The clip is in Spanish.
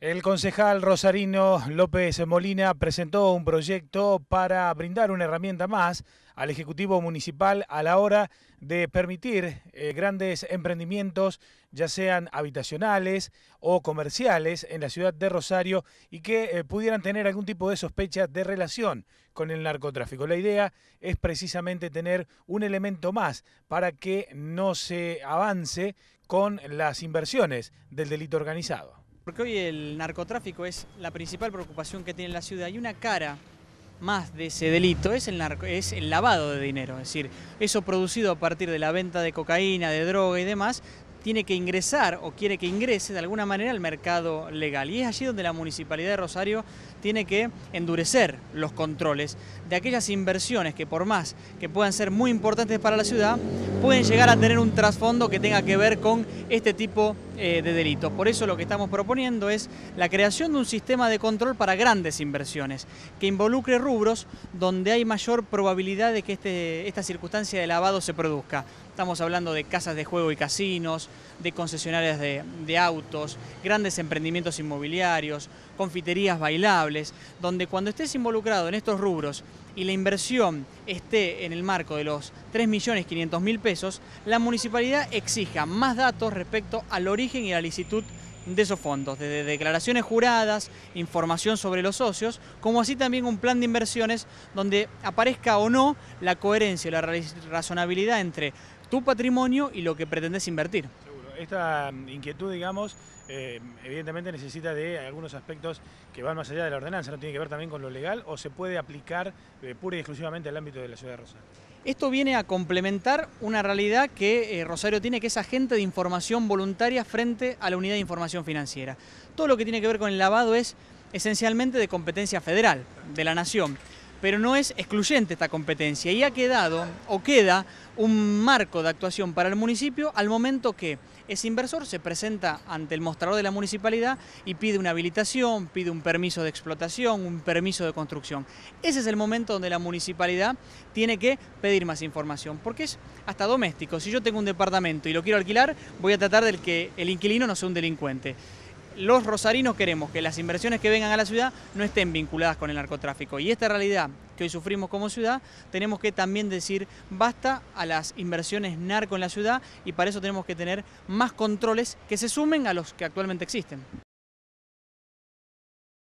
El concejal Rosarino López Molina presentó un proyecto para brindar una herramienta más al Ejecutivo Municipal a la hora de permitir eh, grandes emprendimientos, ya sean habitacionales o comerciales, en la ciudad de Rosario y que eh, pudieran tener algún tipo de sospecha de relación con el narcotráfico. La idea es precisamente tener un elemento más para que no se avance con las inversiones del delito organizado. Porque hoy el narcotráfico es la principal preocupación que tiene la ciudad y una cara más de ese delito es el, es el lavado de dinero, es decir, eso producido a partir de la venta de cocaína, de droga y demás, tiene que ingresar o quiere que ingrese de alguna manera al mercado legal. Y es allí donde la Municipalidad de Rosario tiene que endurecer los controles de aquellas inversiones que por más que puedan ser muy importantes para la ciudad, pueden llegar a tener un trasfondo que tenga que ver con este tipo eh, de delitos. Por eso lo que estamos proponiendo es la creación de un sistema de control para grandes inversiones, que involucre rubros donde hay mayor probabilidad de que este, esta circunstancia de lavado se produzca. Estamos hablando de casas de juego y casinos, de concesionarias de, autos, grandes emprendimientos inmobiliarios, confiterías bailables, donde cuando estés involucrado en estos rubros y la inversión esté en el marco de los 3.500.000 pesos, la municipalidad exija más datos respecto al origen y la licitud de esos fondos, desde declaraciones juradas, información sobre los socios, como así también un plan de inversiones donde aparezca o no la coherencia, o la razonabilidad entre tu patrimonio y lo que pretendes invertir. Esta mm, inquietud, digamos, eh, evidentemente necesita de algunos aspectos que van más allá de la ordenanza, no tiene que ver también con lo legal o se puede aplicar eh, pura y exclusivamente al ámbito de la ciudad de Rosario. Esto viene a complementar una realidad que eh, Rosario tiene, que es agente de información voluntaria frente a la unidad de información financiera. Todo lo que tiene que ver con el lavado es esencialmente de competencia federal, de la nación pero no es excluyente esta competencia y ha quedado o queda un marco de actuación para el municipio al momento que ese inversor se presenta ante el mostrador de la municipalidad y pide una habilitación, pide un permiso de explotación, un permiso de construcción. Ese es el momento donde la municipalidad tiene que pedir más información, porque es hasta doméstico. Si yo tengo un departamento y lo quiero alquilar, voy a tratar de que el inquilino no sea un delincuente los rosarinos queremos que las inversiones que vengan a la ciudad no estén vinculadas con el narcotráfico. Y esta realidad que hoy sufrimos como ciudad, tenemos que también decir basta a las inversiones narco en la ciudad y para eso tenemos que tener más controles que se sumen a los que actualmente existen.